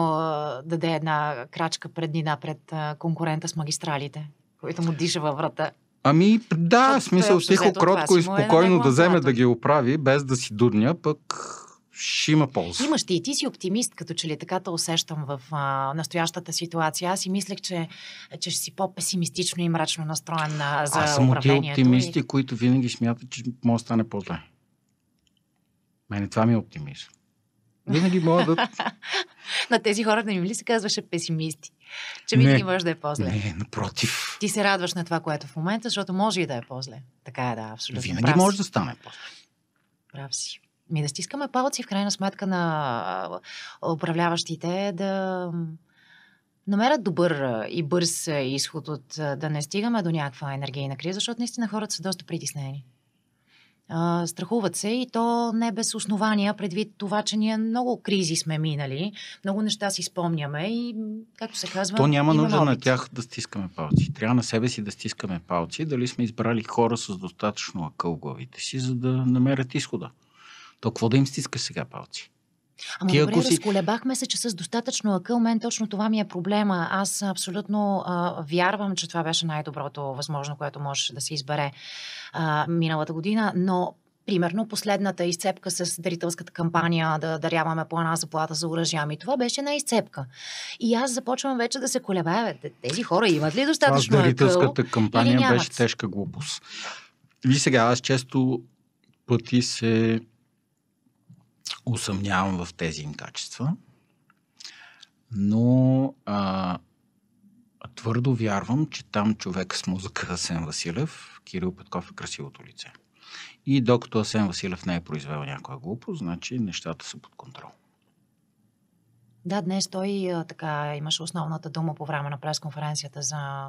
даде една крачка преднина пред конкурента с магистралите, който му диша във врата. Ами да, Тот, смисъл тихо, е кротко и спокойно е да вземе да ги оправи, без да си дудня, пък ще има полза. Имаш ти и ти си оптимист, като че ли така те усещам в а, настоящата ситуация. Аз си мислех, че, че ще си по-песимистично и мрачно настроен на, за Аз съм от оптимисти, и... които винаги смятат, че може да стане по-зле. Мене това ми е оптимизъм. Винаги мога да... На тези хора не ми ли се казваше песимисти? Че винаги можеш да е по-зле. Не, напротив. Ти се радваш на това, което в момента, защото може и да е по-зле. Така е, да, абсолютно. Винаги Прав може да стане по-зле. Прав си. Ми да стискаме палци в крайна сметка на управляващите да намерят добър и бърз изход от да не стигаме до някаква енергийна криза, защото наистина хората са доста притеснени. А, страхуват се и то не без основания, предвид това, че ние много кризи сме минали, много неща си спомняме и, както се казва, То няма нужда опит. на тях да стискаме палци. Трябва на себе си да стискаме палци, дали сме избрали хора с достатъчно акъл главите си, за да намерят изхода. То какво да им стискаш сега палци? Ама Ти, добре, си... разколебахме се, че с достатъчно акъл, мен точно това ми е проблема. Аз абсолютно а, вярвам, че това беше най-доброто възможно, което можеше да се избере а, миналата година, но примерно последната изцепка с дарителската кампания да даряваме по една заплата за оръжия. Ами това беше една изцепка. И аз започвам вече да се колебая. Тези хора имат ли достатъчно аз дарителската акъл, нали кампания беше тежка глупост. Ви сега, аз често пъти се усъмнявам в тези им качества, но а, твърдо вярвам, че там човек с музика Асен Василев, Кирил Петков е красивото лице. И докато Асен Василев не е произвел някоя глупост, значи нещата са под контрол. Да, днес той така имаше основната дума по време на пресконференцията за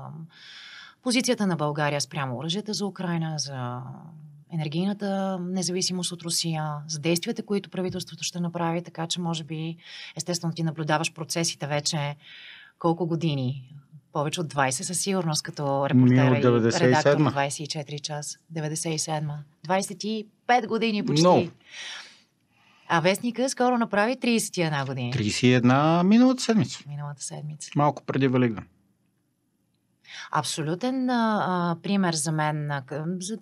позицията на България спрямо оръжията за Украина, за енергийната независимост от Русия, за действията, които правителството ще направи, така че може би, естествено, ти наблюдаваш процесите вече колко години? Повече от 20 със сигурност, като репортера и редактор на 24 час. 97 25 години почти. No. А вестника скоро направи 31 години. 31 миналата седмица. Миналата седмица. Малко преди Великден. Абсолютен а, пример за мен. За,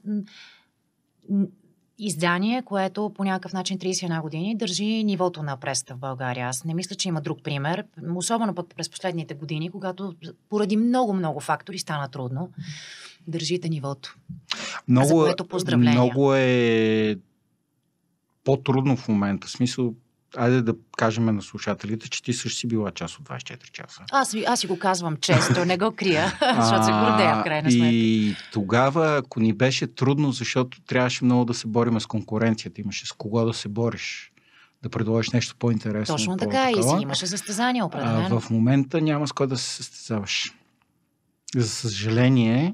издание, което по някакъв начин 31 години държи нивото на преста в България. Аз не мисля, че има друг пример, особено пък през последните години, когато поради много-много фактори стана трудно. Държите нивото. Много, за е- което поздравление. Много е по-трудно в момента. В смисъл, айде да кажем на слушателите, че ти също си била част от 24 часа. Аз, аз си го казвам често, не го крия, защото се гордея в крайна сметка. И тогава, ако ни беше трудно, защото трябваше много да се бориме с конкуренцията, имаше с кого да се бориш да предложиш нещо по-интересно. Точно така, и си имаше състезания определено. А, в момента няма с кой да се състезаваш. За съжаление,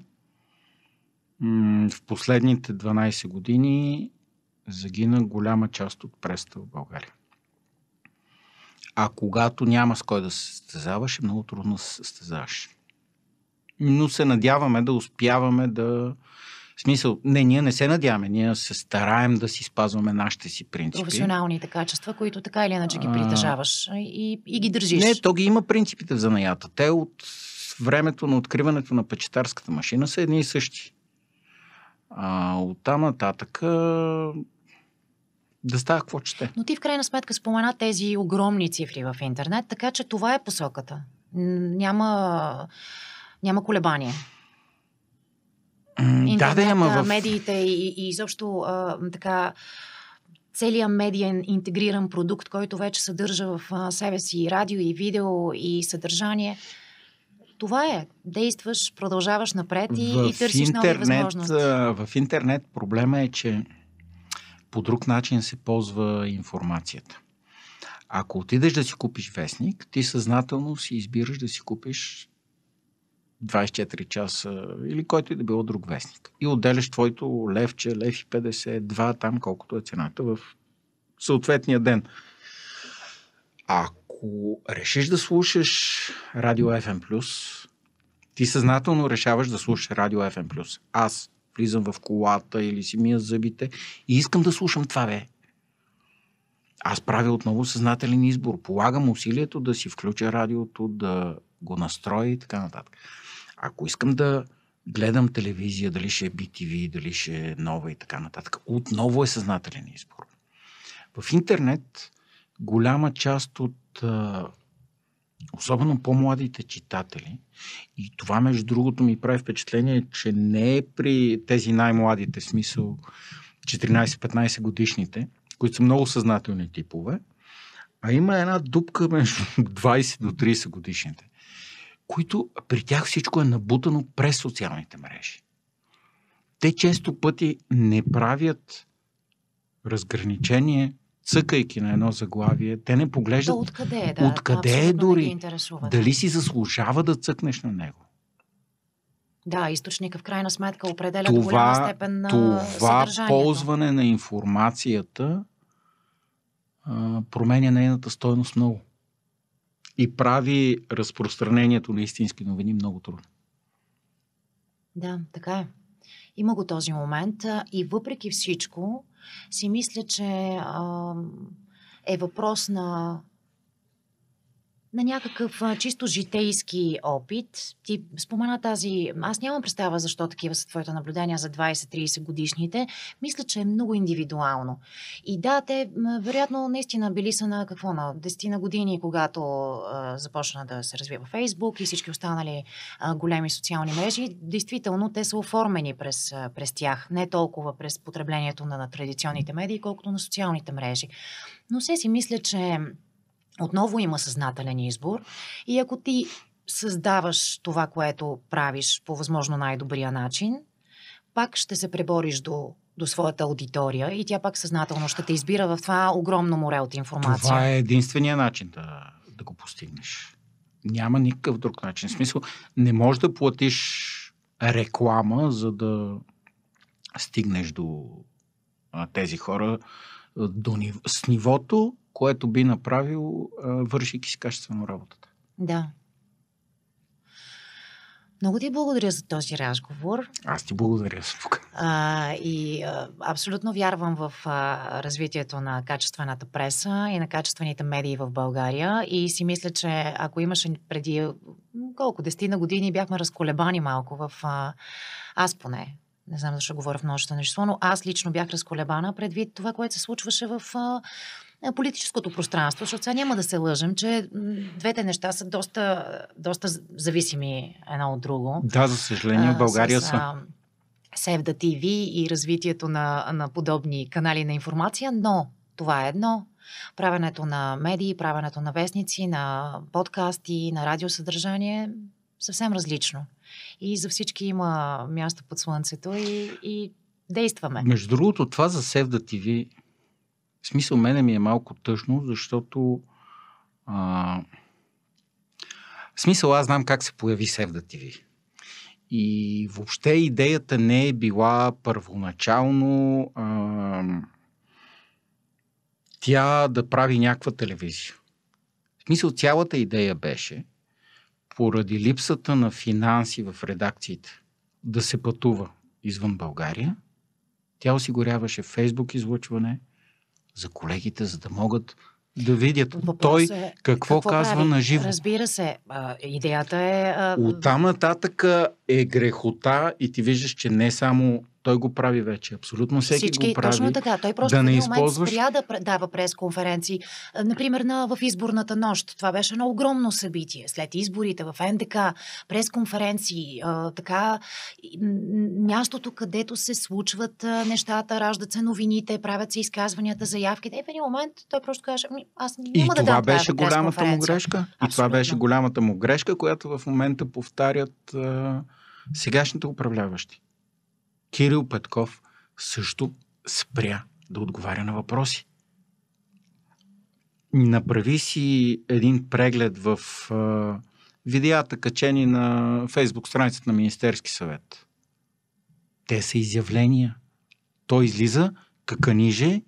в последните 12 години загина голяма част от преста в България. А когато няма с кой да се състезаваш, е много трудно да се състезаваш. Но се надяваме да успяваме да, в смисъл, не, ние не се надяваме, ние се стараем да си спазваме нашите си принципи. Професионалните качества, които така или иначе ги притежаваш и, и ги държиш. Не, то ги има принципите в занаята. Те от времето на откриването на печетарската машина са едни и същи. А, от там нататък да става какво чете. Но ти в крайна сметка спомена тези огромни цифри в интернет, така че това е посоката. Няма, няма колебание. Интернет, да, да, ама в... медиите и, и изобщо а, така целият медиен интегриран продукт, който вече съдържа в а, себе си и радио, и видео, и съдържание. Това е. Действаш, продължаваш напред и, в и търсиш интернет, нови възможности. В интернет проблема е, че по друг начин се ползва информацията. Ако отидеш да си купиш вестник, ти съзнателно си избираш да си купиш 24 часа или който и да било друг вестник. И отделяш твоето левче, лев и 50, 2 там колкото е цената в съответния ден. Ако решиш да слушаш Радио FM+, ти съзнателно решаваш да слушаш Радио FM+. Аз влизам в колата или си мия зъбите и искам да слушам това, бе. Аз правя отново съзнателен избор. Полагам усилието да си включа радиото, да го настроя и така нататък. Ако искам да гледам телевизия, дали ще е BTV, дали ще е нова и така нататък, отново е съзнателен избор. В интернет голяма част от особено по-младите читатели, и това между другото ми прави впечатление, че не е при тези най-младите, смисъл 14-15 годишните, които са много съзнателни типове, а има една дупка между 20 до 30 годишните, които при тях всичко е набутано през социалните мрежи. Те често пъти не правят разграничение цъкайки на едно заглавие, те не поглеждат да, откъде е, да, откъде е дори, дали си заслужава да цъкнеш на него. Да, източника в крайна сметка определя това, до голяма степен на Това ползване на информацията а, променя нейната стойност много. И прави разпространението на истински новини много трудно. Да, така е. Има го този момент и въпреки всичко си мисля, че а, е въпрос на на някакъв а, чисто житейски опит. Ти спомена тази... Аз нямам представа защо такива са твоите наблюдения за 20-30 годишните. Мисля, че е много индивидуално. И да, те вероятно наистина били са на какво? На 10 на години, когато а, започна да се развива Фейсбук и всички останали а, големи социални мрежи. Действително, те са оформени през, а, през тях. Не толкова през потреблението на, на традиционните медии, колкото на социалните мрежи. Но все си мисля, че отново има съзнателен избор и ако ти създаваш това, което правиш по възможно най-добрия начин, пак ще се пребориш до, до своята аудитория и тя пак съзнателно ще те избира в това огромно море от информация. Това е единствения начин да, да го постигнеш. Няма никакъв друг начин. В смисъл, не можеш да платиш реклама, за да стигнеш до а, тези хора до, с нивото което би направил, вършики си качествено работата. Да. Много ти благодаря за този разговор. Аз ти благодаря за тук. А, и а, абсолютно вярвам в а, развитието на качествената преса и на качествените медии в България. И си мисля, че ако имаше преди колко, десетина години бяхме разколебани малко в... А, аз поне, не знам защо говоря в множество нещо, но аз лично бях разколебана предвид това, което се случваше в а, е, политическото пространство, защото сега няма да се лъжем, че двете неща са доста, доста зависими едно от друго. Да, за съжаление, в България с, са. Севда ТВ и развитието на, на подобни канали на информация, но това е едно. Правенето на медии, правенето на вестници, на подкасти, на радиосъдържание съвсем различно. И за всички има място под слънцето и, и действаме. Между другото, това за Севда ТВ в смисъл, мене ми е малко тъжно, защото а, в смисъл, аз знам как се появи Севда ТВ. И въобще идеята не е била първоначално а, тя да прави някаква телевизия. В смисъл, цялата идея беше поради липсата на финанси в редакциите да се пътува извън България. Тя осигуряваше фейсбук излъчване – за колегите, за да могат да видят Въпрос той е, какво, какво казва на живо. Разбира се, а, идеята е... А... там нататък е грехота и ти виждаш, че не само той го прави вече. Абсолютно всеки Всички, го прави. Точно така. Той просто да не използваш... спря да дава пресконференции. Е, например, на, в изборната нощ. Това беше едно огромно събитие. След изборите в НДК, пресконференции, а, е, така, мястото, където се случват е, нещата, раждат се новините, правят се изказванията, заявките. И в един момент той просто каже, аз няма и да това беше голямата му грешка. Абсолютно. И това беше голямата му грешка, която в момента повтарят а, сегашните управляващи. Кирил Петков също спря да отговаря на въпроси. Направи си един преглед в видеята, качени на фейсбук страницата на Министерски съвет. Те са изявления. Той излиза, какъниже,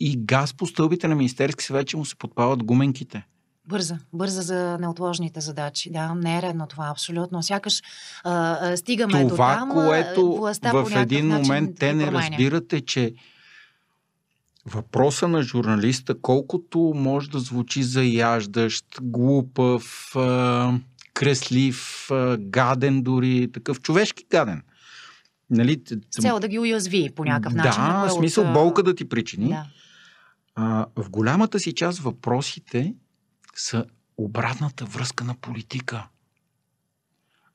и газ по стълбите на Министерски съвет, че му се подпават гуменките – Бърза, бърза за неотложните задачи. Да, не е редно това, абсолютно. Сякаш а, а, стигаме това, до там. Това, което властта в един момент те не разбирате, че въпроса на журналиста, колкото може да звучи заяждащ, глупав, а, креслив, а, гаден дори, такъв човешки гаден. Нали, цел да ги уязви по някакъв начин. Да, е смисъл от... болка да ти причини. Да. А, в голямата си част въпросите са обратната връзка на политика.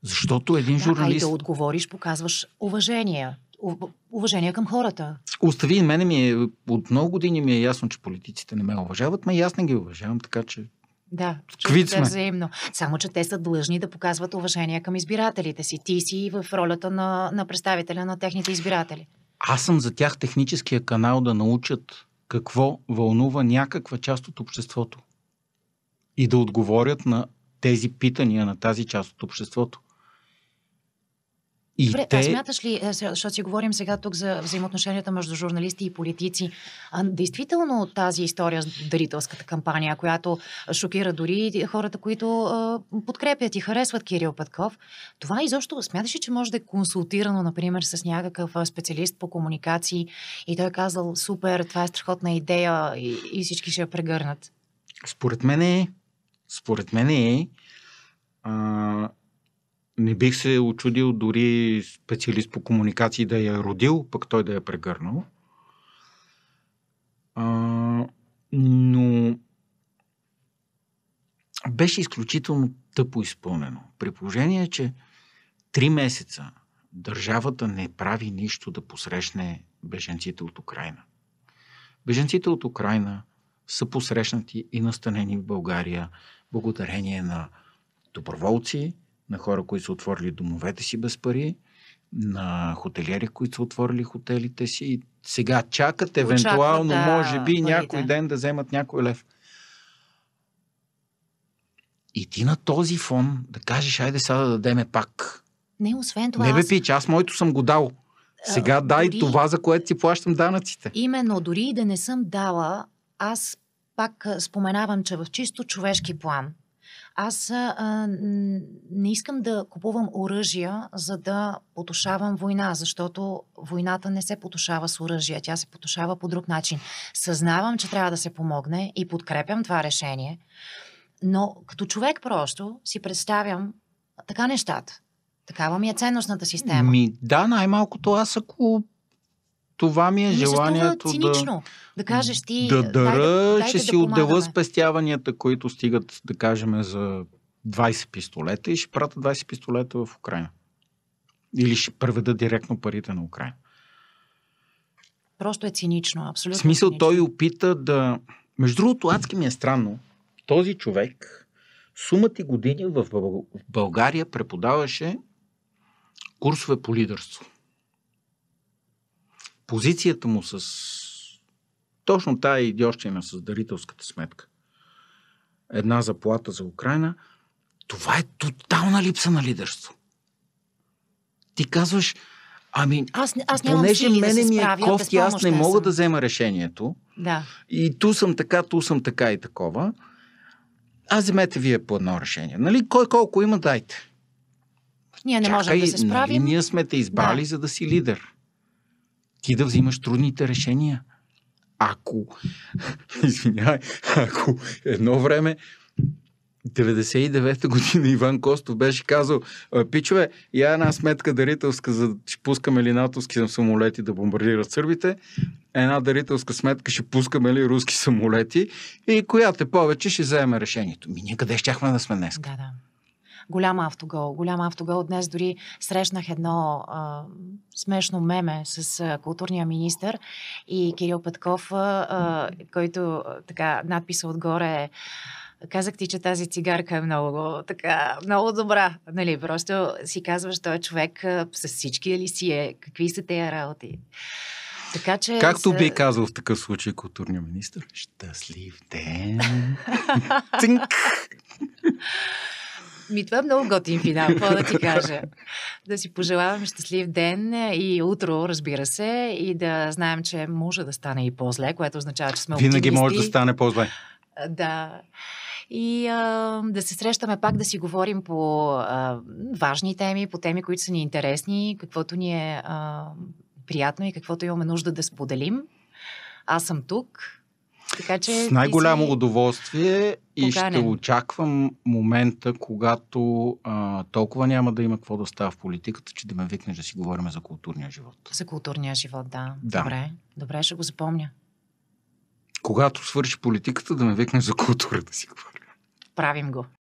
Защото един да, журналист... Да, да отговориш, показваш уважение. Уважение към хората. Остави, мене ми е, от много години ми е ясно, че политиците не ме уважават, ме и аз не ги уважавам, така че да, Квит сме. взаимно. Само, че те са длъжни да показват уважение към избирателите си. Ти си в ролята на, на представителя на техните избиратели. Аз съм за тях техническия канал да научат какво вълнува някаква част от обществото и да отговорят на тези питания на тази част от обществото. И Добре, те... а смяташ ли, е, защото си говорим сега тук за взаимоотношенията между журналисти и политици, а действително тази история с дарителската кампания, която шокира дори хората, които а, подкрепят и харесват Кирил Пътков, това изобщо смяташ ли, че може да е консултирано, например, с някакъв специалист по комуникации и той е казал, супер, това е страхотна идея и, и всички ще я прегърнат? Според мен е според мен е. А, не бих се очудил дори специалист по комуникации да я е родил, пък той да я е прегърнал. А, но беше изключително тъпо изпълнено. При положение, че три месеца държавата не прави нищо да посрещне беженците от Украина. Беженците от Украина са посрещнати и настанени в България благодарение на доброволци, на хора, които са отворили домовете си без пари, на хотелиери, които са отворили хотелите си и сега чакат евентуално, Очакват, може би, парите. някой ден да вземат някой лев. И ти на този фон да кажеш, айде сега да дадеме пак. Не, освен това. Не бе аз... пич, аз моето съм го дал. Сега а, дай дори... това, за което си плащам данъците. Именно, дори и да не съм дала, аз пак споменавам, че в чисто човешки план, аз а, не искам да купувам оръжия, за да потушавам война, защото войната не се потушава с оръжия, тя се потушава по друг начин. Съзнавам, че трябва да се помогне и подкрепям това решение, но като човек просто си представям така нещата. Такава ми е ценностната система. Ми, да, най-малкото аз ако това ми е ми желанието цинично, да, да кажеш ти, да дъра, да, да си отдела спестяванията, които стигат, да кажем, за 20 пистолета и ще прата 20 пистолета в Украина. Или ще преведа директно парите на Украина. Просто е цинично, абсолютно. В смисъл, цинично. той опита да. Между другото, адски ми е странно. Този човек, сумата и години в България преподаваше курсове по лидерство позицията му с точно тая идиощина с дарителската сметка, една заплата за Украина, това е тотална липса на лидерство. Ти казваш, ами, аз, аз понеже мене да ми е кофти, аз не мога съм. да взема решението. Да. И ту съм така, ту съм така и такова. Аз вземете вие по едно решение. Нали? Кой колко има, дайте. Ние не Чакай, можем да се справим. Нали, ние сме те избрали, да. за да си лидер ти да взимаш трудните решения. Ако, извинявай, ако едно време 99-та година Иван Костов беше казал, «Е, пичове, я една сметка дарителска, за да пускаме ли натовски самолети да бомбардират сърбите, една дарителска сметка ще пускаме ли руски самолети и която е повече ще вземе решението. Ми ние къде щяхме да сме днес? Да, да голям автогол. Голям автогол. Днес дори срещнах едно а, смешно меме с а, културния министр и Кирил Петков, а, който така надписа отгоре е казах ти, че тази цигарка е много, така, много добра. Нали, просто си казваш, той е човек с всички ли си е, какви са тези работи. Така, че Както с... би казал в такъв случай културния министр, щастлив ден! Цинк! Ми, това е много готин финал, какво да ти кажа. Да си пожелавам щастлив ден и утро, разбира се, и да знаем, че може да стане и по-зле, което означава, че сме Винаги оптимисти. може да стане по-зле. Да. И а, да се срещаме пак, да си говорим по а, важни теми, по теми, които са ни интересни, каквото ни е а, приятно и каквото имаме нужда да споделим. Аз съм тук. Така, че С най-голямо си... удоволствие и Поканен. ще очаквам момента, когато а, толкова няма да има какво да става в политиката, че да ме викнеш да си говорим за културния живот. За културния живот, да. да. Добре, добре, ще го запомня. Когато свърши политиката, да ме викнеш за културата да си говорим. Правим го.